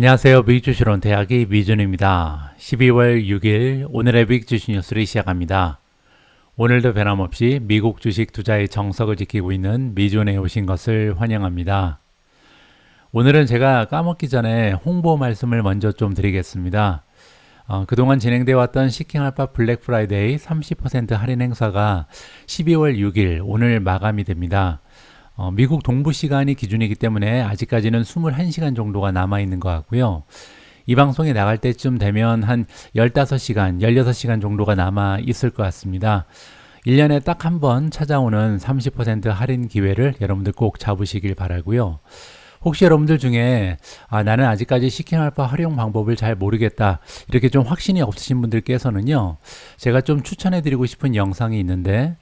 안녕하세요. 빅주시론 대학의 미준입니다. 12월 6일 오늘의 빅주시 뉴스를 시작합니다. 오늘도 변함없이 미국 주식 투자의 정석을 지키고 있는 미준에 오신 것을 환영합니다. 오늘은 제가 까먹기 전에 홍보 말씀을 먼저 좀 드리겠습니다. 어, 그동안 진행되어 왔던 시킹알파 블랙 프라이데이 30% 할인 행사가 12월 6일 오늘 마감이 됩니다. 어, 미국 동부 시간이 기준이기 때문에 아직까지는 21시간 정도가 남아 있는 것 같고요. 이방송에 나갈 때쯤 되면 한 15시간, 16시간 정도가 남아 있을 것 같습니다. 1년에 딱 한 번 찾아오는 30% 할인 기회를 여러분들 꼭 잡으시길 바라고요. 혹시 여러분들 중에 아, 나는 아직까지 시킨 알파 활용 방법을 잘 모르겠다 이렇게 좀 확신이 없으신 분들께서는요 제가 좀 추천해 드리고 싶은 영상이 있는데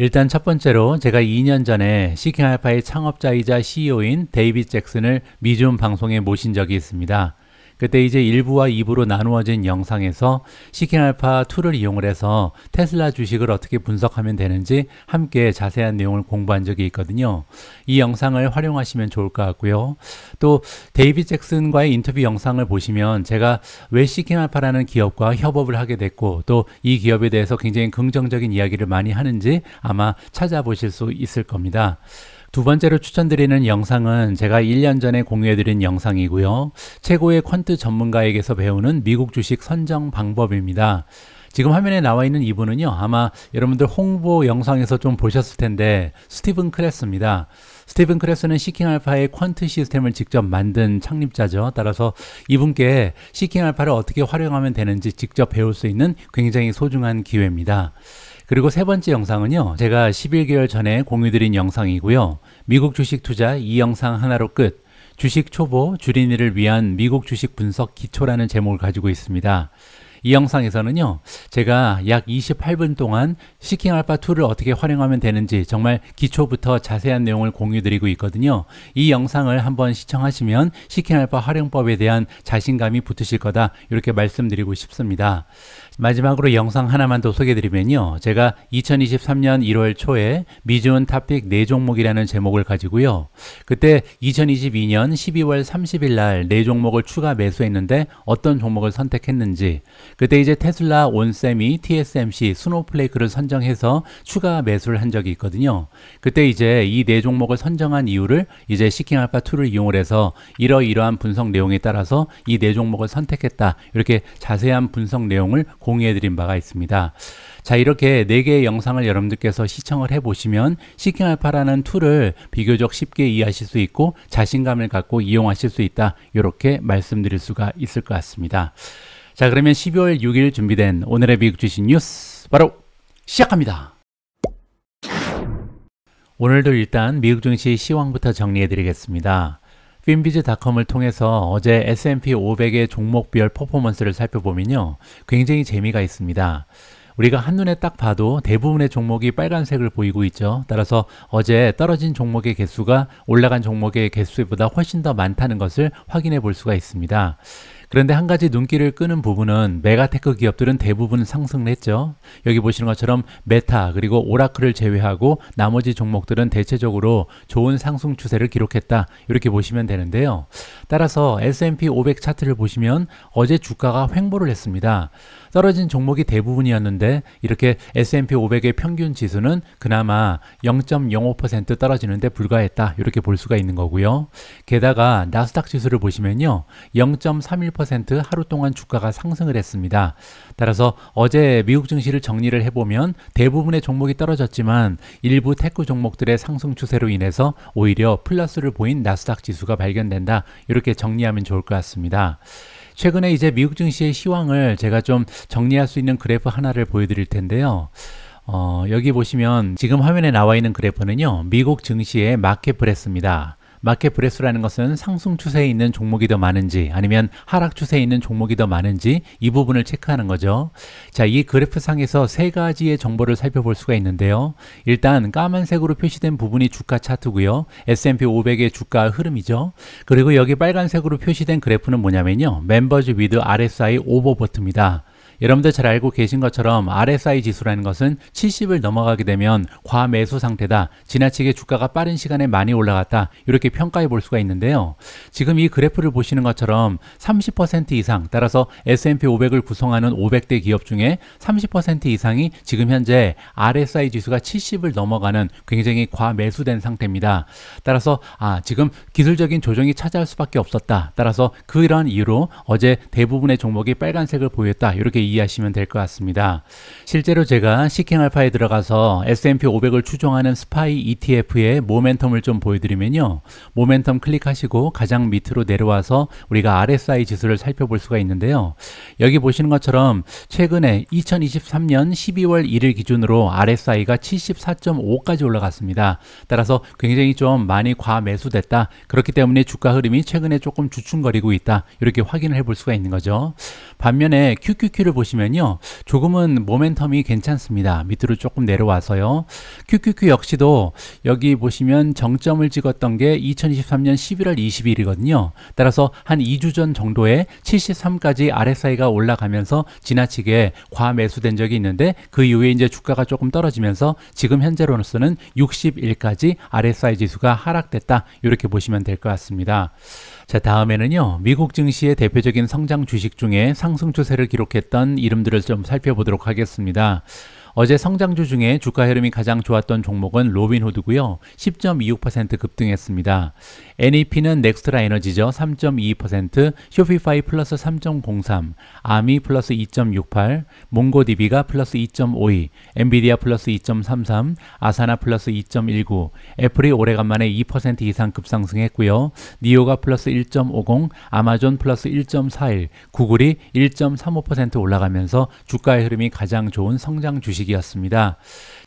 일단 첫 번째로 제가 2년 전에 시킹 알파의 창업자이자 CEO인 데이빗 잭슨을 미주움 방송에 모신 적이 있습니다. 그때 이제 1부와 2부로 나누어진 영상에서 시킨 알파 2를 이용을 해서 테슬라 주식을 어떻게 분석하면 되는지 함께 자세한 내용을 공부한 적이 있거든요. 이 영상을 활용하시면 좋을 것 같고요. 또 데이비 잭슨과의 인터뷰 영상을 보시면 제가 왜 시킨 알파라는 기업과 협업을 하게 됐고 또 이 기업에 대해서 굉장히 긍정적인 이야기를 많이 하는지 아마 찾아보실 수 있을 겁니다. 두 번째로 추천드리는 영상은 제가 1년 전에 공유해드린 영상이고요. 최고의 퀀트 전문가에게서 배우는 미국 주식 선정 방법입니다. 지금 화면에 나와 있는 이분은요, 아마 여러분들 홍보 영상에서 좀 보셨을 텐데, 스티븐 크레스입니다. 스티븐 크레스는 시킹 알파의 퀀트 시스템을 직접 만든 창립자죠. 따라서 이분께 시킹 알파를 어떻게 활용하면 되는지 직접 배울 수 있는 굉장히 소중한 기회입니다. 그리고 세 번째 영상은요. 제가 11개월 전에 공유드린 영상이고요. 미국 주식 투자 이 영상 하나로 끝. 주식 초보 주린이를 위한 미국 주식 분석 기초라는 제목을 가지고 있습니다. 이 영상에서는요, 제가 약 28분 동안 시킹 알파 2를 어떻게 활용하면 되는지 정말 기초부터 자세한 내용을 공유드리고 있거든요. 이 영상을 한번 시청하시면 시킹 알파 활용법에 대한 자신감이 붙으실 거다 이렇게 말씀드리고 싶습니다. 마지막으로 영상 하나만 더 소개드리면요. 제가 2023년 1월 초에 미즈온 탑픽 4종목이라는 제목을 가지고요. 그때 2022년 12월 30일 날 4종목을 추가 매수했는데 어떤 종목을 선택했는지 그때 이제 테슬라 온쌤이 TSMC 스노플레이크를 선정해서 추가 매수를 한 적이 있거든요. 그때 이제 이 네 종목을 선정한 이유를 이제 시킹 알파 2를 이용을 해서 이러이러한 분석 내용에 따라서 이 네 종목을 선택했다. 이렇게 자세한 분석 내용을 공유해 드린 바가 있습니다. 자 이렇게 네개의 영상을 여러분들께서 시청을 해보시면 시킹알파라는 툴을 비교적 쉽게 이해하실 수 있고 자신감을 갖고 이용하실 수 있다 이렇게 말씀드릴 수가 있을 것 같습니다. 자 그러면 12월 6일 준비된 오늘의 미국 주식 뉴스 바로 시작합니다. 오늘도 일단 미국 증시 시황부터 정리해드리겠습니다. 핀비즈닷컴을 통해서 어제 S&P 500의 종목별 퍼포먼스를 살펴보면요. 굉장히 재미가 있습니다. 우리가 한눈에 딱 봐도 대부분의 종목이 빨간색을 보이고 있죠. 따라서 어제 떨어진 종목의 개수가 올라간 종목의 개수보다 훨씬 더 많다는 것을 확인해 볼 수가 있습니다. 그런데 한 가지 눈길을 끄는 부분은 메가테크 기업들은 대부분 상승을 했죠. 여기 보시는 것처럼 메타 그리고 오라클을 제외하고 나머지 종목들은 대체적으로 좋은 상승 추세를 기록했다. 이렇게 보시면 되는데요. 따라서 S&P 500 차트를 보시면 어제 주가가 횡보를 했습니다. 떨어진 종목이 대부분이었는데 이렇게 S&P 500의 평균 지수는 그나마 0.05% 떨어지는데 불과했다. 이렇게 볼 수가 있는 거고요. 게다가 나스닥 지수를 보시면요. 0.31% 하루 동안 주가가 상승을 했습니다. 따라서 어제 미국 증시를 정리를 해보면 대부분의 종목이 떨어졌지만 일부 테크 종목들의 상승 추세로 인해서 오히려 플러스를 보인 나스닥 지수가 발견된다. 이렇게 정리하면 좋을 것 같습니다. 최근에 이제 미국 증시의 시황을 제가 좀 정리할 수 있는 그래프 하나를 보여드릴 텐데요. 어, 여기 보시면 지금 화면에 나와 있는 그래프는요, 미국 증시의 마켓 프레스입니다. 마켓 브레스라는 것은 상승 추세에 있는 종목이 더 많은지 아니면 하락 추세에 있는 종목이 더 많은지 이 부분을 체크하는 거죠. 자, 이 그래프 상에서 세 가지의 정보를 살펴볼 수가 있는데요. 일단 까만색으로 표시된 부분이 주가 차트고요. S&P 500의 주가 흐름이죠. 그리고 여기 빨간색으로 표시된 그래프는 뭐냐면요. 멤버즈 위드 RSI 오버버트입니다. 여러분들 잘 알고 계신 것처럼 RSI 지수라는 것은 70을 넘어가게 되면 과매수 상태다. 지나치게 주가가 빠른 시간에 많이 올라갔다. 이렇게 평가해 볼 수가 있는데요. 지금 이 그래프를 보시는 것처럼 30% 이상 따라서 S&P 500을 구성하는 500대 기업 중에 30% 이상이 지금 현재 RSI 지수가 70을 넘어가는 굉장히 과매수된 상태입니다. 따라서 아, 지금 기술적인 조정이 찾아올 수밖에 없었다. 따라서 그런 이유로 어제 대부분의 종목이 빨간색을 보였다. 이렇게 이해하시면 될 것 같습니다. 실제로 제가 시킹 알파에 들어가서 S&P 500을 추종하는 스파이 ETF의 모멘텀을 좀 보여드리면요. 모멘텀 클릭하시고 가장 밑으로 내려와서 우리가 RSI 지수를 살펴볼 수가 있는데요. 여기 보시는 것처럼 최근에 2023년 12월 1일 기준으로 RSI가 74.5까지 올라갔습니다. 따라서 굉장히 좀 많이 과매수됐다. 그렇기 때문에 주가 흐름이 최근에 조금 주춤거리고 있다. 이렇게 확인을 해볼 수가 있는 거죠. 반면에 QQQ를 보시면요. 조금은 모멘텀이 괜찮습니다. 밑으로 조금 내려와서요. QQQ 역시도 여기 보시면 정점을 찍었던 게 2023년 11월 20일이거든요. 따라서 한 2주 전 정도에 73까지 RSI가 올라가면서 지나치게 과매수된 적이 있는데 그 이후에 이제 주가가 조금 떨어지면서 지금 현재로서는 61까지 RSI 지수가 하락됐다. 이렇게 보시면 될 것 같습니다. 자, 다음에는요. 미국 증시의 대표적인 성장 주식 중에 상승 추세를 기록했던 이름들을 좀 살펴보도록 하겠습니다. 어제 성장주 중에 주가 흐름이 가장 좋았던 종목은 로빈후드고요. 10.26% 급등했습니다. NEP는 넥스트라 에너지죠. 3 2 쇼피파이 플러스 3.03, 아미 플러스 2.68, 몽고디비가 플러스 2.52, 엔비디아 플러스 2.33, 아사나 플러스 2.19, 애플이 오래간만에 2% 이상 급상승했고요. 니오가 플러스 1.50, 아마존 플러스 1.41, 구글이 1.35% 올라가면서 주가의 흐름이 가장 좋은 성장 주식이었습니다.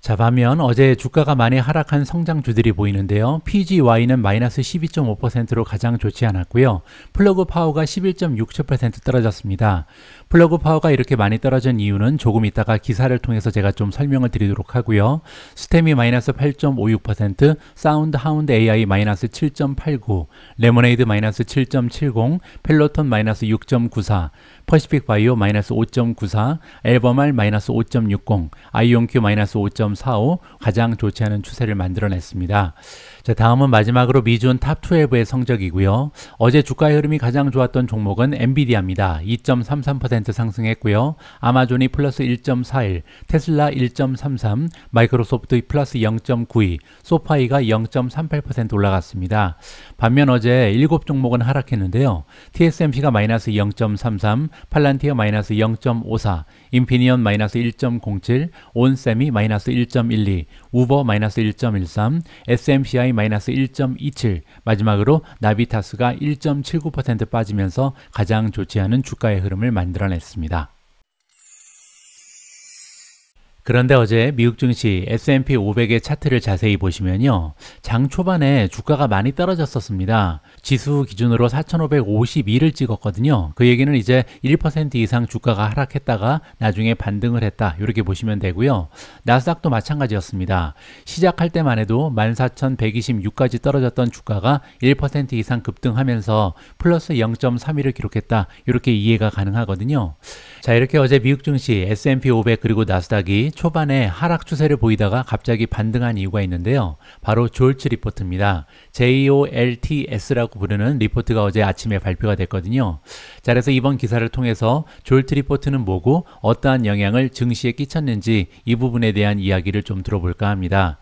자 반면 어제 주가가 많이 하락한 성장주들이 보이는데요. PGY는 마이너스 12.5%로 가장 좋지 않았고요. 플러그 파워가 11.67% 떨어졌습니다. 플러그 파워가 이렇게 많이 떨어진 이유는 조금 있다가 기사를 통해서 제가 좀 설명을 드리도록 하고요. 스템이 마이너스 8.56%, 사운드 하운드 AI 마이너스 7.89, 레모네이드 마이너스 7.70, 펠로톤 마이너스 6.94, 퍼시픽 바이오 마이너스 5.94, 앨범알 마이너스 5.60, 아이온큐 마이너스 5.45 가장 좋지 않은 추세를 만들어냈습니다. 자, 다음은 마지막으로 미준 탑12의 성적이고요. 어제 주가 흐름이 가장 좋았던 종목은 엔비디아입니다. 2.33% 상승했고요. 아마존이 플러스 1.41, 테슬라 1.33, 마이크로소프트 플러스 0.92, 소파이가 0.38% 올라갔습니다. 반면 어제 7종목은 하락했는데요. TSMC가 마이너스 0.33, 팔란티어 마이너스 0.54, 인피니언 마이너스 1.07, 온세미 마이너스 1.12, 우버 마이너스 1.13, SMCI 마이너스 1.27, 마지막으로 나비타스가 1.79% 빠지면서 가장 좋지 않은 주가의 흐름을 만들어냈습니다. 그런데 어제 미국 증시 S&P 500의 차트를 자세히 보시면요. 장 초반에 주가가 많이 떨어졌었습니다. 지수 기준으로 4,552를 찍었거든요. 그 얘기는 이제 1% 이상 주가가 하락했다가 나중에 반등을 했다. 이렇게 보시면 되고요. 나스닥도 마찬가지였습니다. 시작할 때만 해도 14,126까지 떨어졌던 주가가 1% 이상 급등하면서 플러스 0.31을 기록했다. 이렇게 이해가 가능하거든요. 자, 이렇게 어제 미국 증시 S&P 500 그리고 나스닥이 초반에 하락 추세를 보이다가 갑자기 반등한 이유가 있는데요. 바로 졸츠 리포트입니다. JOLTS라고 기사라고 그 부르는 리포트가 어제 아침에 발표가 됐거든요. 자, 그래서 이번 기사를 통해서 졸트 리포트는 뭐고 어떠한 영향을 증시에 끼쳤는지 이 부분에 대한 이야기를 좀 들어볼까 합니다.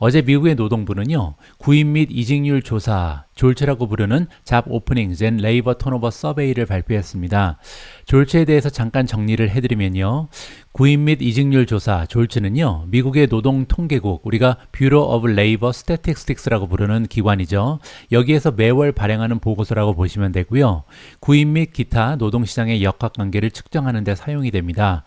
어제 미국의 노동부는요, 구인및 이직률 조사, 졸체라고 부르는 잡오프닝젠 레이버 턴오버 서베이를 발표했습니다. 졸체에 대해서 잠깐 정리를 해드리면요. 구인및 이직률 조사, 졸체는요, 미국의 노동통계국, 우리가 뷰 u r e 레이버 스 l 틱스 o r 라고 부르는 기관이죠. 여기에서 매월 발행하는 보고서라고 보시면 되고요. 구인및 기타 노동시장의 역학관계를 측정하는 데 사용이 됩니다.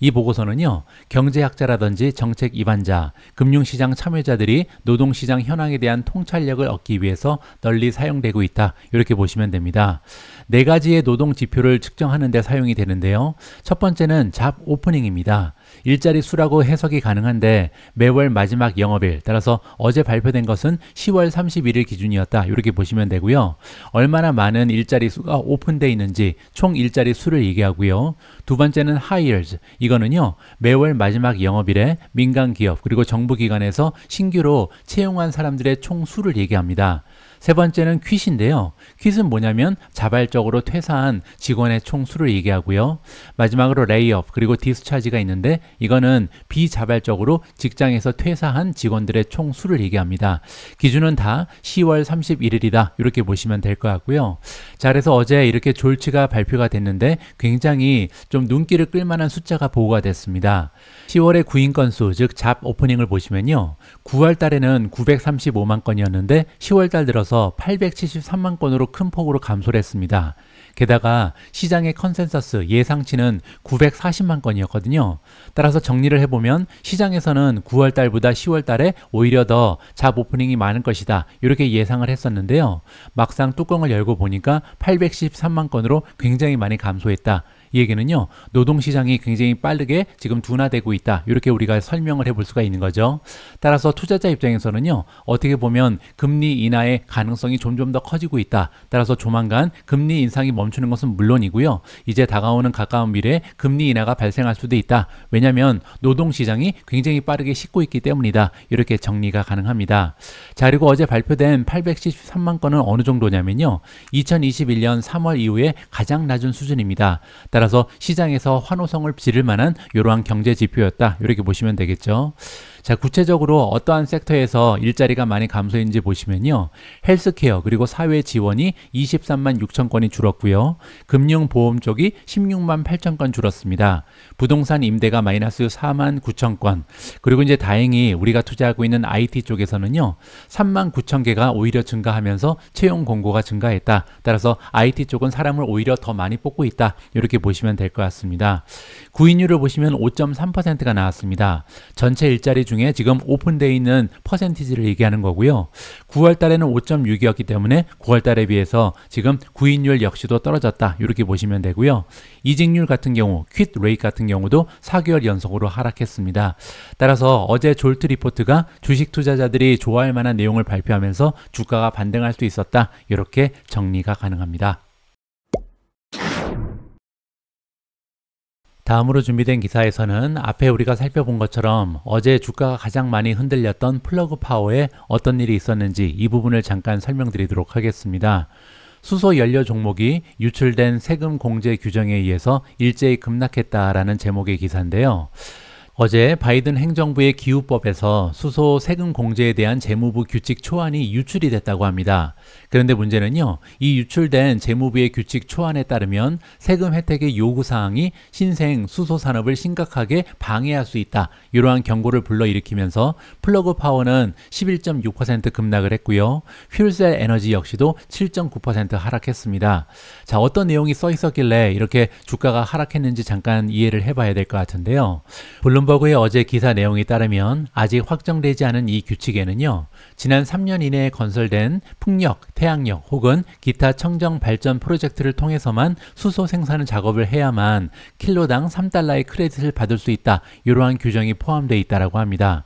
이 보고서는요, 경제학자라든지 정책 입안자, 금융시장 참여자들이 노동시장 현황에 대한 통찰력을 얻기 위해서 널리 사용되고 있다. 이렇게 보시면 됩니다. 네 가지의 노동 지표를 측정하는 데 사용이 되는데요. 첫 번째는 잡 오프닝입니다. 일자리 수라고 해석이 가능한데 매월 마지막 영업일 따라서 어제 발표된 것은 10월 31일 기준이었다 이렇게 보시면 되고요 얼마나 많은 일자리 수가 오픈돼 있는지 총 일자리 수를 얘기하고요 두 번째는 하이얼즈 이거는요 매월 마지막 영업일에 민간 기업 그리고 정부 기관에서 신규로 채용한 사람들의 총 수를 얘기합니다 세 번째는 퀴신데요. 퀴은 뭐냐면 자발적으로 퇴사한 직원의 총수를 얘기하고요. 마지막으로 레이업 그리고 디스차지가 있는데 이거는 비자발적으로 직장에서 퇴사한 직원들의 총수를 얘기합니다. 기준은 다 10월 31일이다 이렇게 보시면 될 것 같고요. 자 그래서 어제 이렇게 졸치가 발표가 됐는데 굉장히 좀 눈길을 끌만한 숫자가 보고가 됐습니다. 10월의 구인 건수 즉 잡 오프닝을 보시면요. 9월 달에는 935만 건이었는데 10월 달 들어서 대비서 873만 건으로 큰 폭으로 감소를 했습니다. 게다가 시장의 컨센서스 예상치는 940만 건이었거든요. 따라서 정리를 해보면 시장에서는 9월 달보다 10월 달에 오히려 더 잡 오프닝이 많을 것이다. 이렇게 예상을 했었는데요. 막상 뚜껑을 열고 보니까 813만 건으로 굉장히 많이 감소했다. 이 얘기는요. 노동시장이 굉장히 빠르게 지금 둔화되고 있다. 이렇게 우리가 설명을 해볼 수가 있는 거죠. 따라서 투자자 입장에서는요. 어떻게 보면 금리 인하의 가능성이 점점 더 커지고 있다. 따라서 조만간 금리 인상이 멈추는 것은 물론이고요. 이제 다가오는 가까운 미래에 금리 인하가 발생할 수도 있다. 왜냐하면 노동시장이 굉장히 빠르게 식고 있기 때문이다. 이렇게 정리가 가능합니다. 자 그리고 어제 발표된 873만 건은 어느 정도냐면요. 2021년 3월 이후에 가장 낮은 수준입니다. 따라서 따라서 시장에서 환호성을 지를 만한 이러한 경제 지표였다. 이렇게 보시면 되겠죠. 자, 구체적으로 어떠한 섹터에서 일자리가 많이 감소했는지 보시면요. 헬스케어 그리고 사회 지원이 23만 6천 건이 줄었고요. 금융 보험 쪽이 16만 8천 건 줄었습니다. 부동산 임대가 마이너스 4만 9천 건. 그리고 이제 다행히 우리가 투자하고 있는 IT 쪽에서는요. 3만 9천 개가 오히려 증가하면서 채용 공고가 증가했다. 따라서 IT 쪽은 사람을 오히려 더 많이 뽑고 있다. 이렇게 보시면 될 것 같습니다. 구인율을 보시면 5.3%가 나왔습니다. 전체 일자리 중에 지금 오픈되어 있는 퍼센티지를 얘기하는 거고요. 9월 달에는 5.6이었기 때문에 9월 달에 비해서 지금 구인율 역시도 떨어졌다. 이렇게 보시면 되고요. 이직률 같은 경우, 퀵 레이트 같은 경우도 4개월 연속으로 하락했습니다. 따라서 어제 졸트 리포트가 주식 투자자들이 좋아할 만한 내용을 발표하면서 주가가 반등할 수 있었다. 이렇게 정리가 가능합니다. 다음으로 준비된 기사에서는 앞에 우리가 살펴본 것처럼 어제 주가가 가장 많이 흔들렸던 플러그 파워에 어떤 일이 있었는지 이 부분을 잠깐 설명드리도록 하겠습니다. 수소 연료 종목이 유출된 세금 공제 규정에 의해서 일제히 급락했다라는 제목의 기사인데요. 어제 바이든 행정부의 기후법에서 수소 세금 공제에 대한 재무부 규칙 초안이 유출이 됐다고 합니다. 그런데 문제는요, 이 유출된 재무부의 규칙 초안에 따르면 세금 혜택의 요구사항이 신생 수소산업을 심각하게 방해할 수 있다. 이러한 경고를 불러일으키면서 플러그 파워는 11.6% 급락을 했고요. 퓨셀 에너지 역시도 7.9% 하락했습니다. 자, 어떤 내용이 써 있었길래 이렇게 주가가 하락했는지 잠깐 이해를 해봐야 될 것 같은데요. 블룸버그의 어제 기사 내용에 따르면 아직 확정되지 않은 이 규칙에는요, 지난 3년 이내에 건설된 풍력, 태양력 혹은 기타 청정 발전 프로젝트를 통해서만 수소 생산 을 작업을 해야만 킬로당 3달러의 크레딧을 받을 수 있다. 이러한 규정이 포함되어 있다라고 합니다.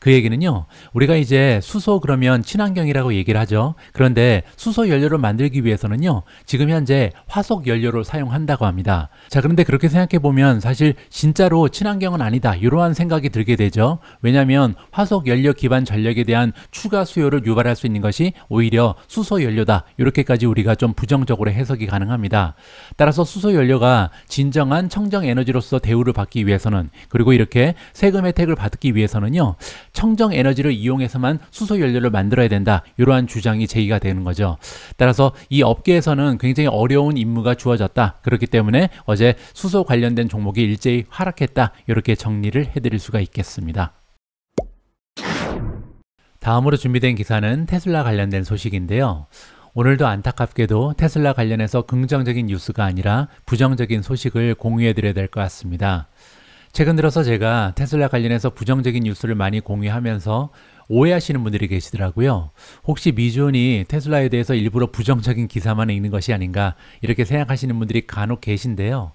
그 얘기는요. 우리가 이제 수소 그러면 친환경이라고 얘기를 하죠. 그런데 수소 연료를 만들기 위해서는요. 지금 현재 화석 연료를 사용한다고 합니다. 자, 그런데 그렇게 생각해 보면 사실 진짜로 친환경은 아니다. 이러한 생각이 들게 되죠. 왜냐하면 화석 연료 기반 전력에 대한 추가 수요를 유발할 수 있는 것이 오히려 수소 연료다. 이렇게까지 우리가 좀 부정적으로 해석이 가능합니다. 따라서 수소 연료가 진정한 청정 에너지로서 대우를 받기 위해서는 그리고 이렇게 세금 혜택을 받기 위해서는요. 청정 에너지를 이용해서만 수소 연료를 만들어야 된다. 이러한 주장이 제기가 되는 거죠. 따라서 이 업계에서는 굉장히 어려운 임무가 주어졌다. 그렇기 때문에 어제 수소 관련된 종목이 일제히 하락했다. 이렇게 정리를 해드릴 수가 있겠습니다. 다음으로 준비된 기사는 테슬라 관련된 소식인데요. 오늘도 안타깝게도 테슬라 관련해서 긍정적인 뉴스가 아니라 부정적인 소식을 공유해 드려야 될 것 같습니다. 최근 들어서 제가 테슬라 관련해서 부정적인 뉴스를 많이 공유하면서 오해하시는 분들이 계시더라고요. 혹시 미존이 테슬라에 대해서 일부러 부정적인 기사만 읽는 것이 아닌가 이렇게 생각하시는 분들이 간혹 계신데요.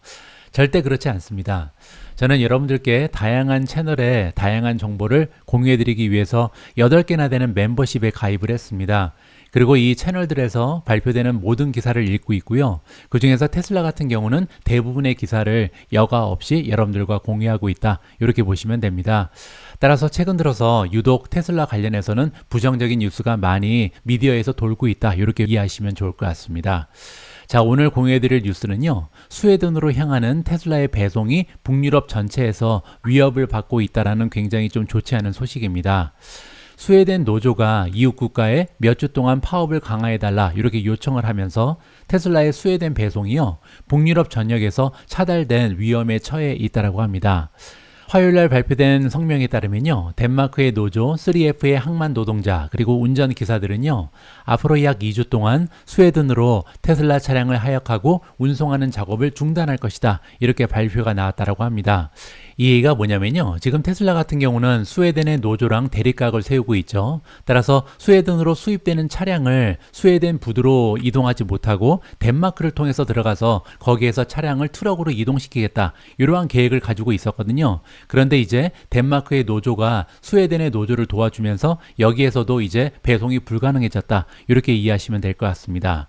절대 그렇지 않습니다. 저는 여러분들께 다양한 채널에 다양한 정보를 공유해드리기 위해서 8개나 되는 멤버십에 가입을 했습니다. 그리고 이 채널들에서 발표되는 모든 기사를 읽고 있고요. 그 중에서 테슬라 같은 경우는 대부분의 기사를 여과 없이 여러분들과 공유하고 있다. 이렇게 보시면 됩니다. 따라서 최근 들어서 유독 테슬라 관련해서는 부정적인 뉴스가 많이 미디어에서 돌고 있다. 이렇게 이해하시면 좋을 것 같습니다. 자, 오늘 공유해드릴 뉴스는요. 스웨덴으로 향하는 테슬라의 배송이 북유럽 전체에서 위협을 받고 있다라는 굉장히 좀 좋지 않은 소식입니다. 스웨덴 노조가 이웃 국가에 몇 주 동안 파업을 강화해달라 이렇게 요청을 하면서 테슬라의 스웨덴 배송이요 북유럽 전역에서 차단된 위험에 처해 있다라고 합니다. 화요일 날 발표된 성명에 따르면요. 덴마크의 노조 3F의 항만 노동자 그리고 운전 기사들은요. 앞으로 약 2주 동안 스웨덴으로 테슬라 차량을 하역하고 운송하는 작업을 중단할 것이다. 이렇게 발표가 나왔다라고 합니다. 이 얘기가 뭐냐면요. 지금 테슬라 같은 경우는 스웨덴의 노조랑 대립각을 세우고 있죠. 따라서 스웨덴으로 수입되는 차량을 스웨덴 부두로 이동하지 못하고 덴마크를 통해서 들어가서 거기에서 차량을 트럭으로 이동시키겠다. 이러한 계획을 가지고 있었거든요. 그런데 이제 덴마크의 노조가 스웨덴의 노조를 도와주면서 여기에서도 이제 배송이 불가능해졌다. 이렇게 이해하시면 될 것 같습니다.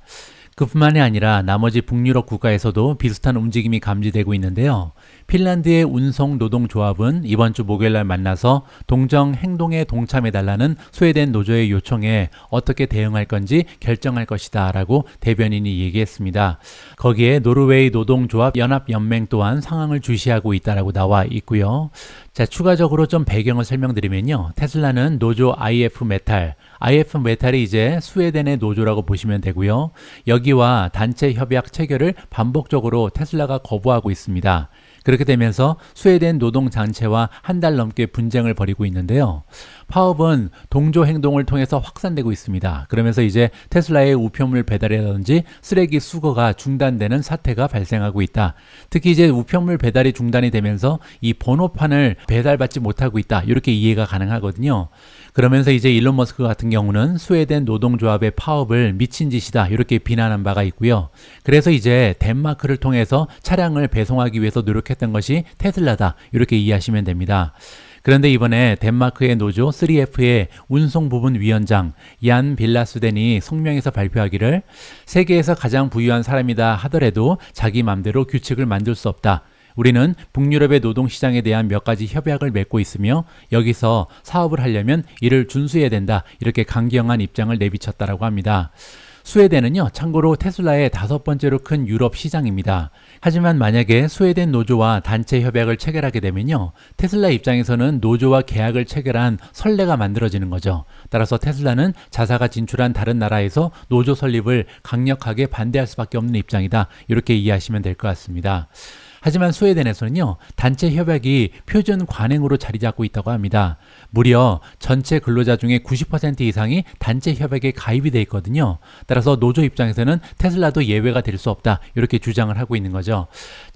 그뿐만이 아니라 나머지 북유럽 국가에서도 비슷한 움직임이 감지되고 있는데요. 핀란드의 운송 노동조합은 이번 주 목요일 날 만나서 동정 행동에 동참해달라는 스웨덴 노조의 요청에 어떻게 대응할 건지 결정할 것이다 라고 대변인이 얘기했습니다. 거기에 노르웨이 노동조합 연합연맹 또한 상황을 주시하고 있다라고 나와 있고요. 자, 추가적으로 좀 배경을 설명드리면요. 테슬라는 노조 IF 메탈, IF 메탈이 이제 스웨덴의 노조라고 보시면 되고요. 여기와 단체 협약 체결을 반복적으로 테슬라가 거부하고 있습니다. 그렇게 되면서 스웨덴 노동단체와 한 달 넘게 분쟁을 벌이고 있는데요. 파업은 동조 행동을 통해서 확산되고 있습니다. 그러면서 이제 테슬라의 우편물 배달이라든지 쓰레기 수거가 중단되는 사태가 발생하고 있다. 특히 이제 우편물 배달이 중단이 되면서 이 번호판을 배달받지 못하고 있다. 이렇게 이해가 가능하거든요. 그러면서 이제 일론 머스크 같은 경우는 스웨덴 노동조합의 파업을 미친 짓이다 이렇게 비난한 바가 있고요. 그래서 이제 덴마크를 통해서 차량을 배송하기 위해서 노력했던 것이 테슬라다 이렇게 이해하시면 됩니다. 그런데 이번에 덴마크의 노조 3F의 운송 부분 위원장 얀 빌라스덴이 성명에서 발표하기를 세계에서 가장 부유한 사람이다 하더라도 자기 맘대로 규칙을 만들 수 없다. 우리는 북유럽의 노동시장에 대한 몇 가지 협약을 맺고 있으며 여기서 사업을 하려면 이를 준수해야 된다. 이렇게 강경한 입장을 내비쳤다라고 합니다. 스웨덴은요, 참고로 테슬라의 다섯 번째로 큰 유럽 시장입니다. 하지만 만약에 스웨덴 노조와 단체 협약을 체결하게 되면요. 테슬라 입장에서는 노조와 계약을 체결한 선례가 만들어지는 거죠. 따라서 테슬라는 자사가 진출한 다른 나라에서 노조 설립을 강력하게 반대할 수밖에 없는 입장이다. 이렇게 이해하시면 될 것 같습니다. 하지만 스웨덴에서는요, 단체 협약이 표준 관행으로 자리 잡고 있다고 합니다. 무려 전체 근로자 중에 90% 이상이 단체 협약에 가입이 돼 있거든요. 따라서 노조 입장에서는 테슬라도 예외가 될 수 없다. 이렇게 주장을 하고 있는 거죠.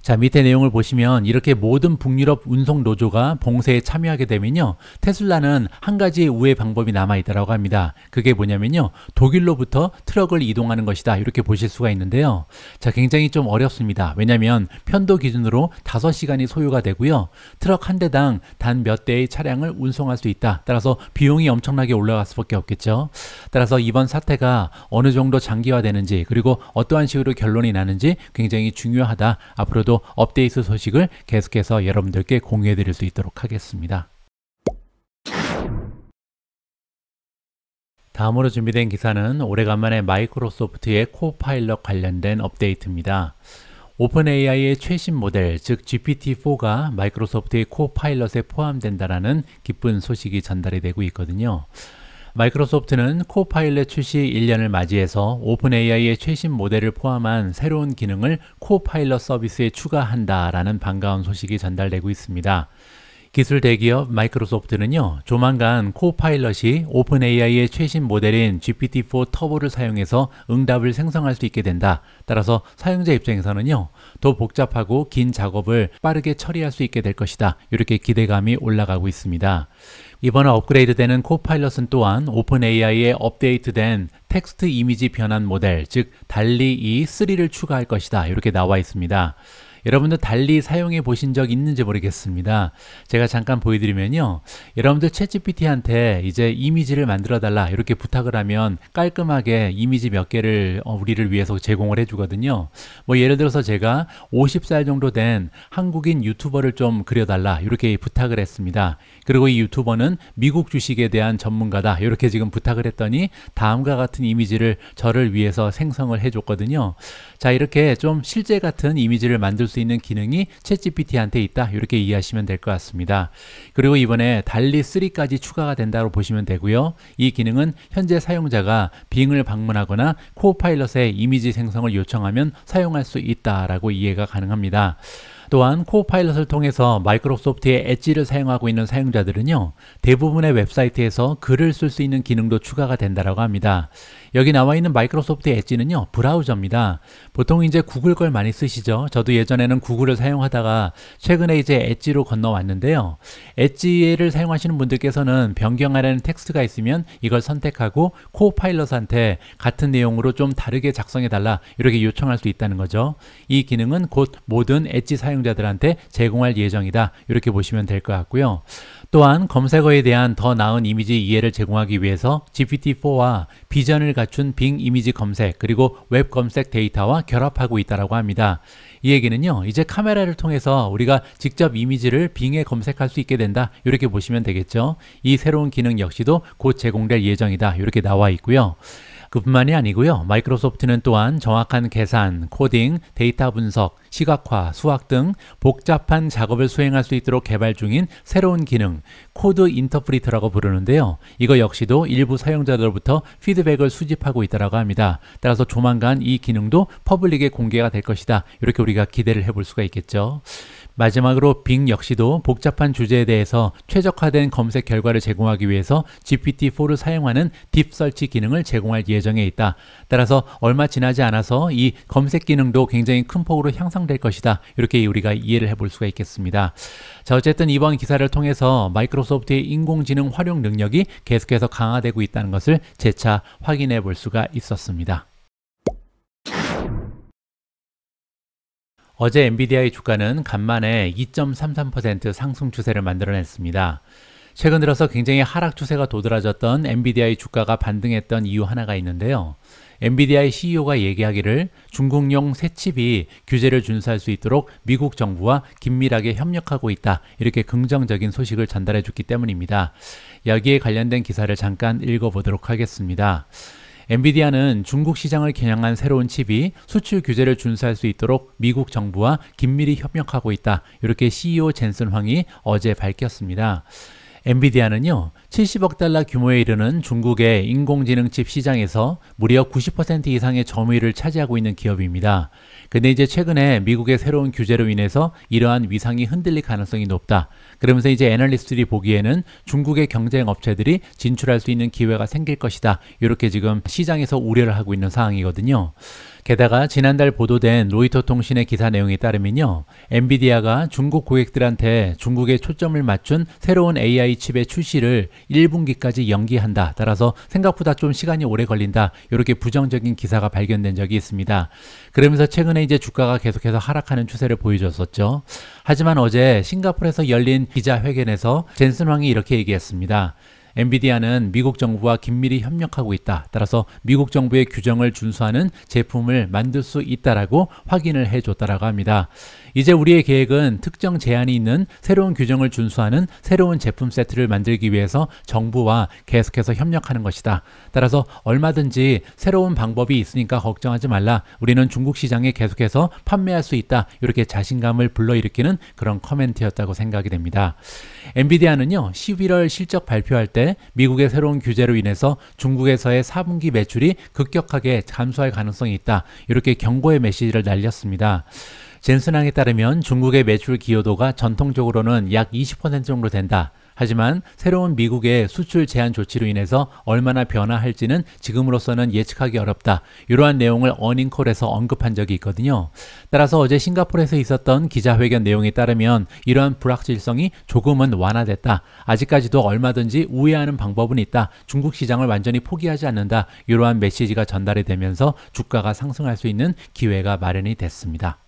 자, 밑에 내용을 보시면 이렇게 모든 북유럽 운송 노조가 봉쇄에 참여하게 되면요. 테슬라는 한 가지 우회 방법이 남아 있다라고 합니다. 그게 뭐냐면요. 독일로부터 트럭을 이동하는 것이다. 이렇게 보실 수가 있는데요. 자, 굉장히 좀 어렵습니다. 왜냐면 편도 기준 기준으로 5시간이 소요가 되고요. 트럭 한 대당 단 몇 대의 차량을 운송할 수 있다. 따라서 비용이 엄청나게 올라갈 수밖에 없겠죠. 따라서 이번 사태가 어느 정도 장기화되는지 그리고 어떠한 식으로 결론이 나는지 굉장히 중요하다. 앞으로도 업데이트 소식을 계속해서 여러분들께 공유해 드릴 수 있도록 하겠습니다. 다음으로 준비된 기사는 오래간만에 마이크로소프트의 코파일럿 관련된 업데이트입니다. 오픈AI의 최신 모델, 즉 GPT-4가 마이크로소프트의 코파일럿에 포함된다라는 기쁜 소식이 전달이 되고 있거든요. 마이크로소프트는 코파일럿 출시 1년을 맞이해서 오픈AI의 최신 모델을 포함한 새로운 기능을 코파일럿 서비스에 추가한다라는 반가운 소식이 전달되고 있습니다. 기술 대기업 마이크로소프트는요, 조만간 코파일럿이 오픈 AI의 최신 모델인 GPT-4 터보를 사용해서 응답을 생성할 수 있게 된다. 따라서 사용자 입장에서는요, 더 복잡하고 긴 작업을 빠르게 처리할 수 있게 될 것이다. 이렇게 기대감이 올라가고 있습니다. 이번에 업그레이드되는 코파일럿은 또한 오픈 AI에 업데이트된 텍스트 이미지 변환 모델, 즉 달리 E3를 추가할 것이다. 이렇게 나와 있습니다. 여러분들 달리 사용해 보신 적 있는지 모르겠습니다. 제가 잠깐 보여드리면요. 여러분들 채 g p t 한테 이제 이미지를 만들어 달라 이렇게 부탁을 하면 깔끔하게 이미지 몇 개를 어, 우리를 위해서 제공을 해주거든요. 뭐 예를 들어서 제가 50살 정도 된 한국인 유튜버를 좀 그려달라 이렇게 부탁을 했습니다. 그리고 이 유튜버는 미국 주식에 대한 전문가다 이렇게 지금 부탁을 했더니 다음과 같은 이미지를 저를 위해서 생성을 해줬거든요. 자 이렇게 좀 실제 같은 이미지를 만들 수 있는 기능이 채 g p t 한테 있다 이렇게 이해하시면 될 것 같습니다. 그리고 이번에 달리 3까지 추가가 된다고 보시면 되고요. 이 기능은 현재 사용자가 빙을 방문하거나 코파일럿의 이미지 생성을 요청하면 사용할 수 있다라고 이해가 가능합니다. 또한 코파일럿을 통해서 마이크로소프트의 엣지를 사용하고 있는 사용자들은요. 대부분의 웹사이트에서 글을 쓸 수 있는 기능도 추가가 된다고 합니다. 여기 나와 있는 마이크로소프트 엣지는요 브라우저입니다 보통 이제 구글 걸 많이 쓰시죠 저도 예전에는 구글을 사용하다가 최근에 이제 엣지로 건너왔는데요 엣지를 사용하시는 분들께서는 변경하려는 텍스트가 있으면 이걸 선택하고 코파일럿한테 같은 내용으로 좀 다르게 작성해 달라 이렇게 요청할 수 있다는 거죠 이 기능은 곧 모든 엣지 사용자들한테 제공할 예정이다 이렇게 보시면 될 것 같고요 또한 검색어에 대한 더 나은 이미지 이해를 제공하기 위해서 GPT-4와 비전을 갖춘 빙 이미지 검색 그리고 웹 검색 데이터와 결합하고 있다고 합니다. 이 얘기는요. 이제 카메라를 통해서 우리가 직접 이미지를 빙에 검색할 수 있게 된다. 이렇게 보시면 되겠죠. 이 새로운 기능 역시도 곧 제공될 예정이다. 이렇게 나와 있고요. 그뿐만이 아니고요. 마이크로소프트는 또한 정확한 계산, 코딩, 데이터 분석, 시각화, 수학 등 복잡한 작업을 수행할 수 있도록 개발 중인 새로운 기능, 코드 인터프리터라고 부르는데요. 이거 역시도 일부 사용자들로부터 피드백을 수집하고 있다고 합니다. 따라서 조만간 이 기능도 퍼블릭에 공개가 될 것이다. 이렇게 우리가 기대를 해볼 수가 있겠죠. 마지막으로 빙 역시도 복잡한 주제에 대해서 최적화된 검색 결과를 제공하기 위해서 GPT-4를 사용하는 딥설치 기능을 제공할 예정에 있다. 따라서 얼마 지나지 않아서 이 검색 기능도 굉장히 큰 폭으로 향상될 것이다. 이렇게 우리가 이해를 해 볼 수가 있겠습니다. 자, 어쨌든 이번 기사를 통해서 마이크로소프트의 인공지능 활용 능력이 계속해서 강화되고 있다는 것을 재차 확인해 볼 수가 있었습니다. 어제 엔비디아의 주가는 간만에 2.33% 상승 추세를 만들어냈습니다. 최근 들어서 굉장히 하락 추세가 도드라졌던 엔비디아의 주가가 반등했던 이유 하나가 있는데요. 엔비디아의 CEO가 얘기하기를 중국용 새 칩이 규제를 준수할 수 있도록 미국 정부와 긴밀하게 협력하고 있다. 이렇게 긍정적인 소식을 전달해 줬기 때문입니다. 여기에 관련된 기사를 잠깐 읽어보도록 하겠습니다. 엔비디아는 중국 시장을 겨냥한 새로운 칩이 수출 규제를 준수할 수 있도록 미국 정부와 긴밀히 협력하고 있다. 이렇게 CEO 젠슨 황이 어제 밝혔습니다. 엔비디아는요, 70억 달러 규모에 이르는 중국의 인공지능 칩 시장에서 무려 90% 이상의 점유율을 차지하고 있는 기업입니다. 근데 이제 최근에 미국의 새로운 규제로 인해서 이러한 위상이 흔들릴 가능성이 높다. 그러면서 이제 애널리스트들이 보기에는 중국의 경쟁 업체들이 진출할 수 있는 기회가 생길 것이다. 이렇게 지금 시장에서 우려를 하고 있는 상황이거든요. 게다가 지난달 보도된 로이터 통신의 기사 내용에 따르면요. 엔비디아가 중국 고객들한테 중국에 초점을 맞춘 새로운 AI 칩의 출시를 1분기까지 연기한다. 따라서 생각보다 좀 시간이 오래 걸린다. 이렇게 부정적인 기사가 발견된 적이 있습니다. 그러면서 최근에 이제 주가가 계속해서 하락하는 추세를 보여줬었죠. 하지만 어제 싱가포르에서 열린 기자회견에서 젠슨 왕이 이렇게 얘기했습니다. 엔비디아는 미국 정부와 긴밀히 협력하고 있다. 따라서 미국 정부의 규정을 준수하는 제품을 만들 수 있다라고 확인을 해줬다라고 합니다. 이제 우리의 계획은 특정 제한이 있는 새로운 규정을 준수하는 새로운 제품 세트를 만들기 위해서 정부와 계속해서 협력하는 것이다. 따라서 얼마든지 새로운 방법이 있으니까 걱정하지 말라. 우리는 중국 시장에 계속해서 판매할 수 있다. 이렇게 자신감을 불러일으키는 그런 커멘트였다고 생각이 됩니다. 엔비디아는요, 11월 실적 발표할 때 미국의 새로운 규제로 인해서 중국에서의 4분기 매출이 급격하게 감소할 가능성이 있다. 이렇게 경고의 메시지를 날렸습니다. 젠슨항에 따르면 중국의 매출 기여도가 전통적으로는 약 20% 정도 된다. 하지만 새로운 미국의 수출 제한 조치로 인해서 얼마나 변화할지는 지금으로서는 예측하기 어렵다. 이러한 내용을 어닝콜에서 언급한 적이 있거든요. 따라서 어제 싱가포르에서 있었던 기자회견 내용에 따르면 이러한 불확실성이 조금은 완화됐다. 아직까지도 얼마든지 우회하는 방법은 있다. 중국 시장을 완전히 포기하지 않는다. 이러한 메시지가 전달이 되면서 주가가 상승할 수 있는 기회가 마련이 됐습니다.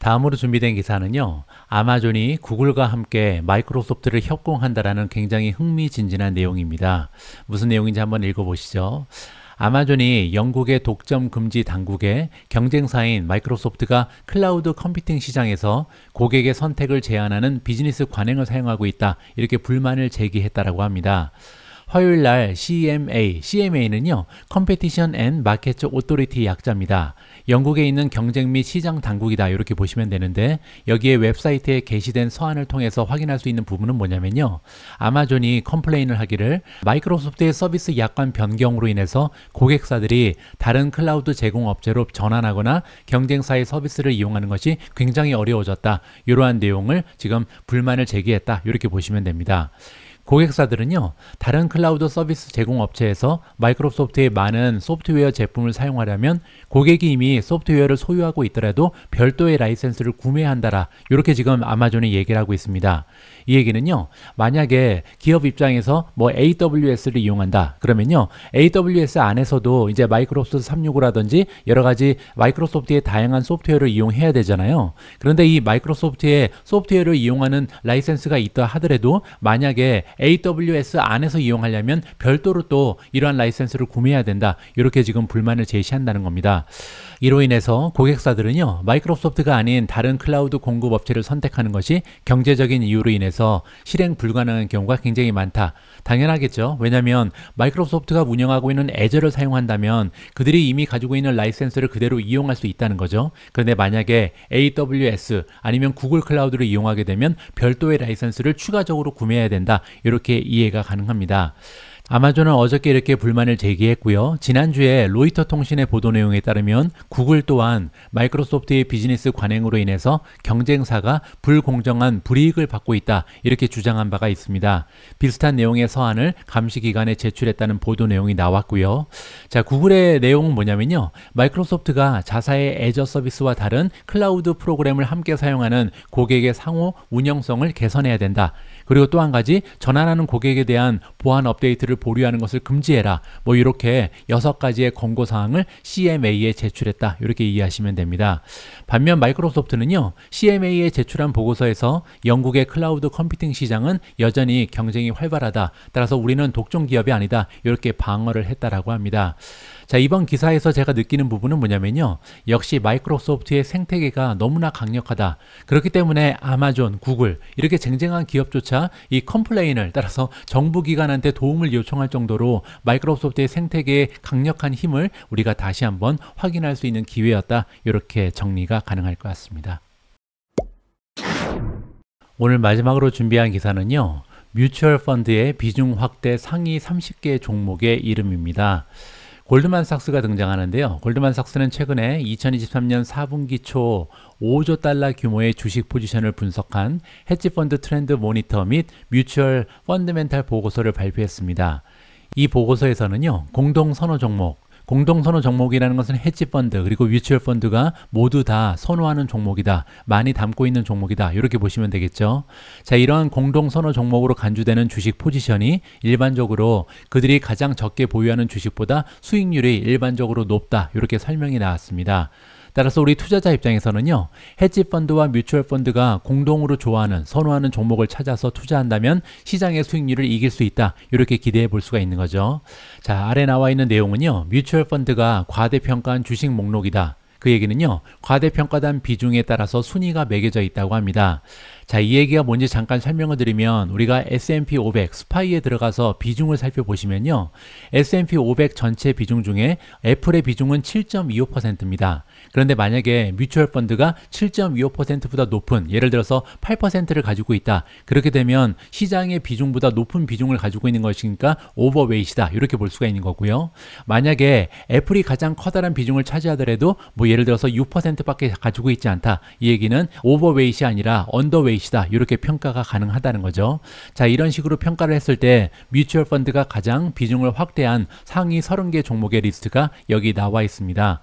다음으로 준비된 기사는요. 아마존이 구글과 함께 마이크로소프트를 협공한다라는 굉장히 흥미진진한 내용입니다. 무슨 내용인지 한번 읽어보시죠. 아마존이 영국의 독점 금지 당국에 경쟁사인 마이크로소프트가 클라우드 컴퓨팅 시장에서 고객의 선택을 제한하는 비즈니스 관행을 사용하고 있다. 이렇게 불만을 제기했다라고 합니다. 화요일 날 CMA, CMA는요, Competition and Market Authority 약자입니다. 영국에 있는 경쟁 및 시장 당국이다 이렇게 보시면 되는데 여기에 웹사이트에 게시된 서한을 통해서 확인할 수 있는 부분은 뭐냐면요 아마존이 컴플레인을 하기를 마이크로소프트의 서비스 약관 변경으로 인해서 고객사들이 다른 클라우드 제공업체로 전환하거나 경쟁사의 서비스를 이용하는 것이 굉장히 어려워졌다 이러한 내용을 지금 불만을 제기했다 이렇게 보시면 됩니다 고객사들은요, 다른 클라우드 서비스 제공 업체에서 마이크로소프트의 많은 소프트웨어 제품을 사용하려면 고객이 이미 소프트웨어를 소유하고 있더라도 별도의 라이센스를 구매한다라, 이렇게 지금 아마존이 얘기를 하고 있습니다. 이 얘기는요, 만약에 기업 입장에서 뭐 AWS를 이용한다, 그러면요, AWS 안에서도 이제 마이크로소프트 365라든지 여러 가지 마이크로소프트의 다양한 소프트웨어를 이용해야 되잖아요. 그런데 이 마이크로소프트의 소프트웨어를 이용하는 라이센스가 있다 하더라도 만약에 AWS 안에서 이용하려면 별도로 또 이러한 라이센스를 구매해야 된다. 이렇게 지금 불만을 제시한다는 겁니다. 이로 인해서 고객사들은요, 마이크로소프트가 아닌 다른 클라우드 공급 업체를 선택하는 것이 경제적인 이유로 인해서 실행 불가능한 경우가 굉장히 많다. 당연하겠죠. 왜냐면 마이크로소프트가 운영하고 있는 애저를 사용한다면 그들이 이미 가지고 있는 라이센스를 그대로 이용할 수 있다는 거죠. 그런데 만약에 AWS 아니면 구글 클라우드를 이용하게 되면 별도의 라이센스를 추가적으로 구매해야 된다. 이렇게 이해가 가능합니다. 아마존은 어저께 이렇게 불만을 제기했고요. 지난주에 로이터 통신의 보도 내용에 따르면 구글 또한 마이크로소프트의 비즈니스 관행으로 인해서 경쟁사가 불공정한 불이익을 받고 있다 이렇게 주장한 바가 있습니다. 비슷한 내용의 서한을 감시기관에 제출했다는 보도 내용이 나왔고요. 자, 구글의 내용은 뭐냐면요. 마이크로소프트가 자사의 애저 서비스와 다른 클라우드 프로그램을 함께 사용하는 고객의 상호 운영성을 개선해야 된다. 그리고 또 한 가지 전환하는 고객에 대한 보안 업데이트를 보류하는 것을 금지해라. 뭐 이렇게 여섯 가지의 권고 사항을 CMA에 제출했다. 이렇게 이해하시면 됩니다. 반면 마이크로소프트는요. CMA에 제출한 보고서에서 영국의 클라우드 컴퓨팅 시장은 여전히 경쟁이 활발하다. 따라서 우리는 독점 기업이 아니다. 이렇게 방어를 했다라고 합니다. 자, 이번 기사에서 제가 느끼는 부분은 뭐냐면요. 역시 마이크로소프트의 생태계가 너무나 강력하다. 그렇기 때문에 아마존, 구글 이렇게 쟁쟁한 기업조차 이 컴플레인을 따라서 정부 기관한테 도움을 요청할 정도로 마이크로소프트의 생태계의 강력한 힘을 우리가 다시 한번 확인할 수 있는 기회였다. 이렇게 정리가 가능할 것 같습니다. 오늘 마지막으로 준비한 기사는요. 뮤추얼 펀드의 비중 확대 상위 30개 종목의 이름입니다. 골드만삭스가 등장하는데요. 골드만삭스는 최근에 2023년 4분기 초 5조 달러 규모의 주식 포지션을 분석한 헤지펀드 트렌드 모니터 및 뮤추얼 펀드멘탈 보고서를 발표했습니다. 이 보고서에서는요, 공동 선호 종목, 공동선호 종목이라는 것은 헤지펀드 그리고 위추얼 펀드가 모두 다 선호하는 종목이다. 많이 담고 있는 종목이다. 이렇게 보시면 되겠죠. 자, 이러한 공동선호 종목으로 간주되는 주식 포지션이 일반적으로 그들이 가장 적게 보유하는 주식보다 수익률이 일반적으로 높다. 이렇게 설명이 나왔습니다. 따라서 우리 투자자 입장에서는요. 헤지 펀드와 뮤추얼 펀드가 공동으로 좋아하는 선호하는 종목을 찾아서 투자한다면 시장의 수익률을 이길 수 있다. 이렇게 기대해 볼 수가 있는 거죠. 자, 아래 나와 있는 내용은요. 뮤추얼 펀드가 과대평가한 주식 목록이다. 그 얘기는요. 과대평가단 비중에 따라서 순위가 매겨져 있다고 합니다. 자, 이 얘기가 뭔지 잠깐 설명을 드리면 우리가 S&P 500 스파이에 들어가서 비중을 살펴보시면요. S&P 500 전체 비중 중에 애플의 비중은 7.25%입니다. 그런데 만약에 뮤추얼 펀드가 7.25%보다 높은 예를 들어서 8%를 가지고 있다. 그렇게 되면 시장의 비중보다 높은 비중을 가지고 있는 것이니까 오버웨이시다. 이렇게 볼 수가 있는 거고요. 만약에 애플이 가장 커다란 비중을 차지하더라도 뭐 예를 들어서 6%밖에 가지고 있지 않다. 이 얘기는 오버웨이시 아니라 언더웨이시다. 이렇게 평가가 가능하다는 거죠. 자, 이런 식으로 평가를 했을 때 뮤추얼 펀드가 가장 비중을 확대한 상위 30개 종목의 리스트가 여기 나와 있습니다.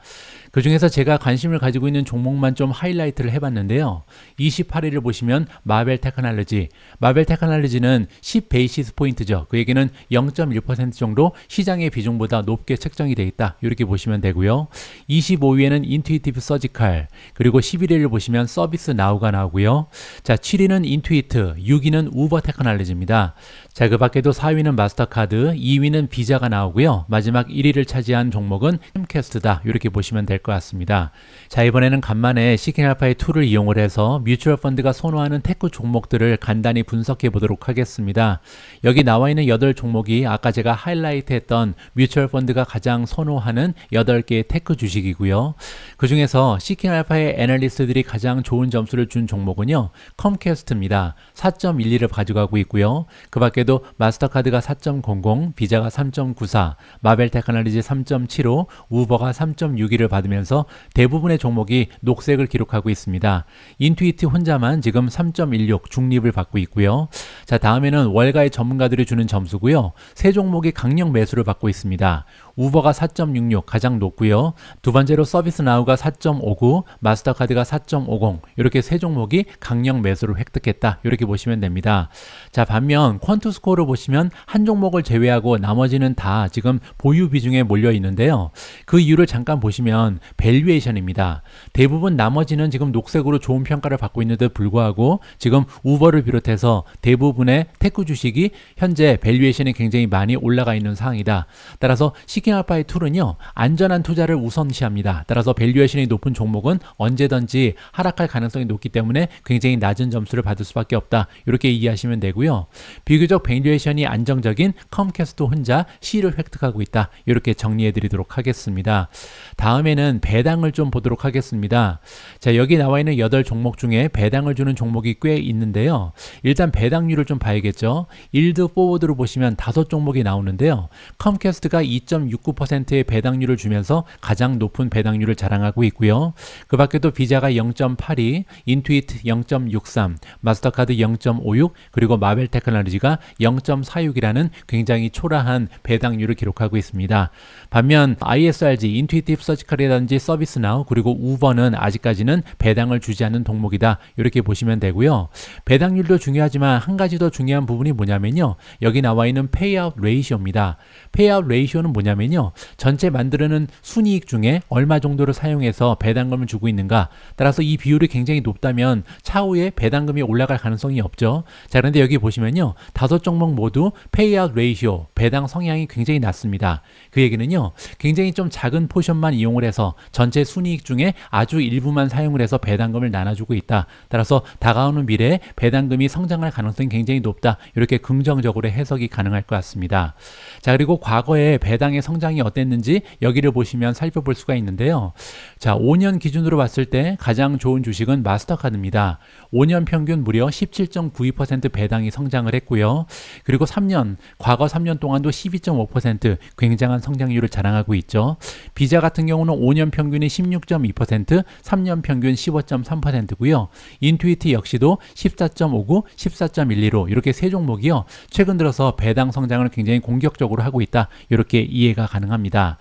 그 중에서 제가 관심을 가지고 있는 종목만 좀 하이라이트를 해봤는데요. 2 8위를 보시면 마벨 테크놀로지. 마벨 테크놀로지는 10베이시스 포인트죠. 그 얘기는 0.1% 정도 시장의 비중보다 높게 책정이 돼 있다. 이렇게 보시면 되고요. 25위에는 인투이티브 서지컬. 그리고 11위를 보시면 서비스 나우가 나오고요. 자, 7위는 인투이트, 6위는 우버 테크놀로지입니다. 자, 그 밖에도 4위는 마스터카드, 2위는 비자가 나오고요. 마지막 1위를 차지한 종목은 캠캐스트다. 이렇게 보시면 될것 같습니다. 자, 이번에는 간만에 시킨알파의 툴을 이용을 해서 뮤추얼 펀드가 선호하는 테크 종목들을 간단히 분석해 보도록 하겠습니다. 여기 나와 있는 8 종목이 아까 제가 하이라이트 했던 뮤추얼 펀드가 가장 선호하는 8개의 테크 주식이고요. 그 중에서 시킨알파의 애널리스트들이 가장 좋은 점수를 준 종목은요. 컴캐스트입니다. 4 1 2를 가져가고 있고요. 그 밖에도 마스터카드가 4.00, 비자가 3.94, 마벨테크놀리지 3.75, 우버가 3.61을 받으면 나타면서 대부분의 종목이 녹색을 기록하고 있습니다. 인투이트 혼자만 지금 3.16 중립을 받고 있고요. 자 다음에는 월가의 전문가들이 주는 점수고요. 세 종목이 강력 매수를 받고 있습니다. 우버가 4.66 가장 높고요. 두 번째로 서비스 나우가 4.59, 마스터카드가 4.50 이렇게 세 종목이 강력 매수를 획득했다. 이렇게 보시면 됩니다. 자 반면 퀀투 스코어를 보시면 한 종목을 제외하고 나머지는 다 지금 보유 비중에 몰려 있는데요. 그 이유를 잠깐 보시면 밸류에이션입니다. 대부분 나머지는 지금 녹색으로 좋은 평가를 받고 있는데 불구하고 지금 우버를 비롯해서 대부분의 테크 주식이 현재 밸류에이션이 굉장히 많이 올라가 있는 상황이다. 따라서 시 스팅아파의 툴은요 안전한 투자를 우선시합니다. 따라서 밸류에이션이 높은 종목은 언제든지 하락할 가능성이 높기 때문에 굉장히 낮은 점수를 받을 수밖에 없다. 이렇게 이해하시면 되고요. 비교적 밸류에이션이 안정적인 컴캐스트 혼자 C를 획득하고 있다. 이렇게 정리해 드리도록 하겠습니다. 다음에는 배당을 좀 보도록 하겠습니다. 자 여기 나와 있는 8 종목 중에 배당을 주는 종목이 꽤 있는데요. 일단 배당률을 좀 봐야겠죠. 일드 포워드로 보시면 5 종목이 나오는데요. 컴캐스트가 2.6 0.69%의 배당률을 주면서 가장 높은 배당률을 자랑하고 있고요. 그 밖에도 비자가 0.82, 인투이트 0.63, 마스터카드 0.56, 그리고 마벨 테크놀로지가 0.46이라는 굉장히 초라한 배당률을 기록하고 있습니다. 반면 ISRG, 인투이티브 서지컬이라든지 서비스나우, 그리고 우버는 아직까지는 배당을 주지 않는 종목이다. 이렇게 보시면 되고요. 배당률도 중요하지만 한 가지 더 중요한 부분이 뭐냐면요. 여기 나와 있는 페이아웃 레이시오입니다. 페이아웃 레이시오는 뭐냐면 뭐냐면요. 전체 만들어낸 순이익 중에 얼마 정도를 사용해서 배당금을 주고 있는가 따라서 이 비율이 굉장히 높다면 차후에 배당금이 올라갈 가능성이 없죠. 자 그런데 여기 보시면요. 다섯 종목 모두 페이아웃 레이시오 배당 성향이 굉장히 낮습니다. 그 얘기는요. 굉장히 좀 작은 포션만 이용을 해서 전체 순이익 중에 아주 일부만 사용을 해서 배당금을 나눠주고 있다. 따라서 다가오는 미래에 배당금이 성장할 가능성이 굉장히 높다. 이렇게 긍정적으로 해석이 가능할 것 같습니다. 자 그리고 과거에 배당의 성장이 어땠는지 여기를 보시면 살펴볼 수가 있는데요. 자, 5년 기준으로 봤을 때 가장 좋은 주식은 마스터카드입니다. 5년 평균 무려 17.92% 배당이 성장을 했고요. 그리고 3년, 과거 3년 동안도 12.5% 굉장한 성장률을 자랑하고 있죠. 비자 같은 경우는 5년 평균이 16.2%, 3년 평균 15.3%고요. 인투이티 역시도 14.59, 14.12로 이렇게 세 종목이요. 최근 들어서 배당 성장을 굉장히 공격적으로 하고 있다. 이렇게 이해가 가능합니다.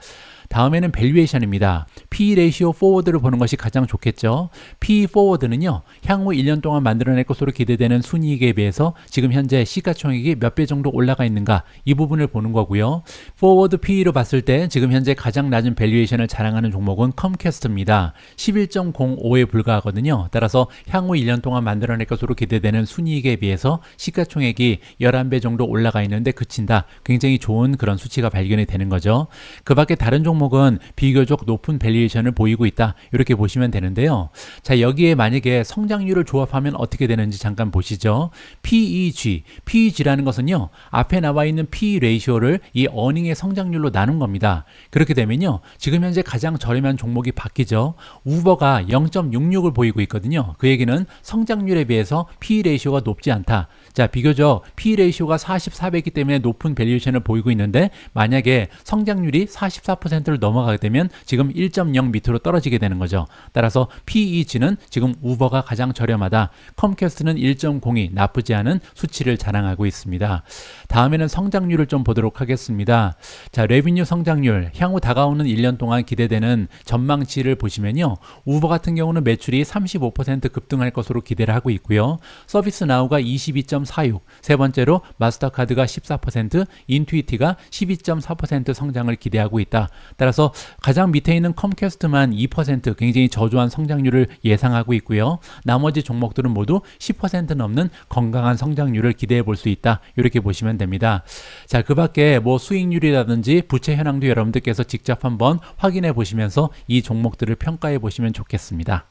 다음에는 밸류에이션입니다. P 레이시오 포워드를 보는 것이 가장 좋겠죠. P 포워드는요. 향후 1년 동안 만들어낼 것으로 기대되는 순이익에 비해서 지금 현재 시가총액이 몇 배 정도 올라가 있는가 이 부분을 보는 거고요. 포워드 PE로 봤을 때 지금 현재 가장 낮은 밸류에이션을 자랑하는 종목은 컴캐스트입니다. 11.05에 불과하거든요. 따라서 향후 1년 동안 만들어낼 것으로 기대되는 순이익에 비해서 시가총액이 11배 정도 올라가 있는데 그친다. 굉장히 좋은 그런 수치가 발견이 되는 거죠. 그 밖에 다른 종목 종목은 비교적 높은 밸리에이션을 보이고 있다 이렇게 보시면 되는데요 자 여기에 만약에 성장률을 조합하면 어떻게 되는지 잠깐 보시죠 PEG, PEG라는 것은요 앞에 나와 있는 PE 레이시오를 이 어닝의 성장률로 나눈 겁니다 그렇게 되면요 지금 현재 가장 저렴한 종목이 바뀌죠 우버가 0.66을 보이고 있거든요 그 얘기는 성장률에 비해서 PE 레이시오가 높지 않다 자, 비교적 P 레이쇼가 44배이기 때문에 높은 밸류에이션을 보이고 있는데 만약에 성장률이 44%를 넘어가게 되면 지금 1.0 밑으로 떨어지게 되는 거죠. 따라서 PEG는 지금 우버가 가장 저렴하다. 컴캐스트는 1 0이 나쁘지 않은 수치를 자랑하고 있습니다. 다음에는 성장률을 좀 보도록 하겠습니다. 자, 레비뉴 성장률 향후 다가오는 1년 동안 기대되는 전망치를 보시면요. 우버 같은 경우는 매출이 35% 급등할 것으로 기대를 하고 있고요. 서비스 나우가 22. 3 4 6세 번째로 마스터카드가 14%, 인투이티가 12.4% 성장을 기대하고 있다. 따라서 가장 밑에 있는 컴캐스트만 2% 굉장히 저조한 성장률을 예상하고 있고요. 나머지 종목들은 모두 10% 넘는 건강한 성장률을 기대해 볼 수 있다. 이렇게 보시면 됩니다. 자, 그 밖에 뭐 수익률이라든지 부채 현황도 여러분들께서 직접 한번 확인해 보시면서 이 종목들을 평가해 보시면 좋겠습니다.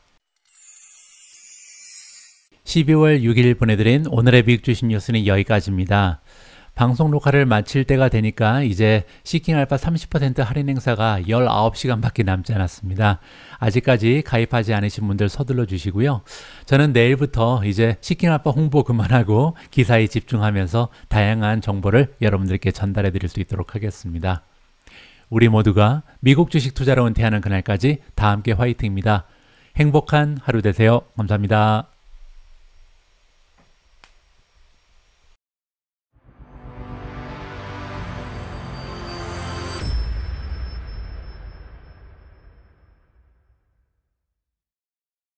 12월 6일 보내드린 오늘의 비익주신 뉴스는 여기까지입니다. 방송 녹화를 마칠 때가 되니까 이제 시킹 알파 30% 할인 행사가 19시간밖에 남지 않았습니다. 아직까지 가입하지 않으신 분들 서둘러 주시고요. 저는 내일부터 이제 시킹 알파 홍보 그만하고 기사에 집중하면서 다양한 정보를 여러분들께 전달해 드릴 수 있도록 하겠습니다. 우리 모두가 미국 주식 투자로 은퇴하는 그날까지 다 함께 화이팅입니다. 행복한 하루 되세요. 감사합니다.